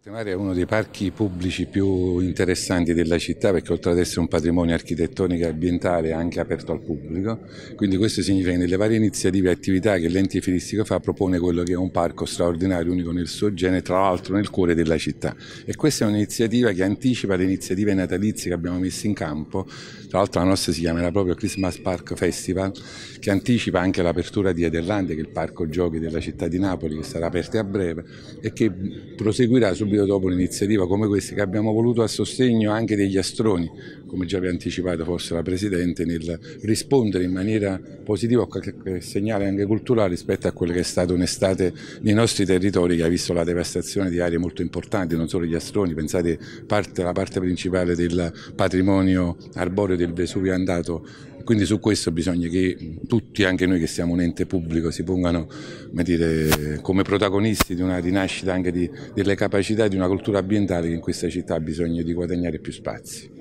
Portemare è uno dei parchi pubblici più interessanti della città perché oltre ad essere un patrimonio architettonico e ambientale è anche aperto al pubblico, quindi questo significa che nelle varie iniziative e attività che l'ente fieristico fa propone quello che è un parco straordinario, unico nel suo genere, tra l'altro nel cuore della città e questa è un'iniziativa che anticipa le iniziative natalizie che abbiamo messo in campo, tra l'altro la nostra si chiamerà proprio Christmas Park Festival che anticipa anche l'apertura di Ederlande che è il parco giochi della città di Napoli che sarà aperto a breve e che proseguirà su subito dopo un'iniziativa come questa che abbiamo voluto a sostegno anche degli astroni, come già vi ha anticipato forse la Presidente, nel rispondere in maniera positiva a qualche eh, segnale anche culturale rispetto a quella che è stata un'estate nei nostri territori che ha visto la devastazione di aree molto importanti, non solo gli astroni, pensate parte, la parte principale del patrimonio arboreo del Vesuvio è andato quindi su questo bisogna che tutti, anche noi che siamo un ente pubblico, si pongano come, dire, come protagonisti di una rinascita anche di, delle capacità di una cultura ambientale che in questa città ha bisogno di guadagnare più spazi.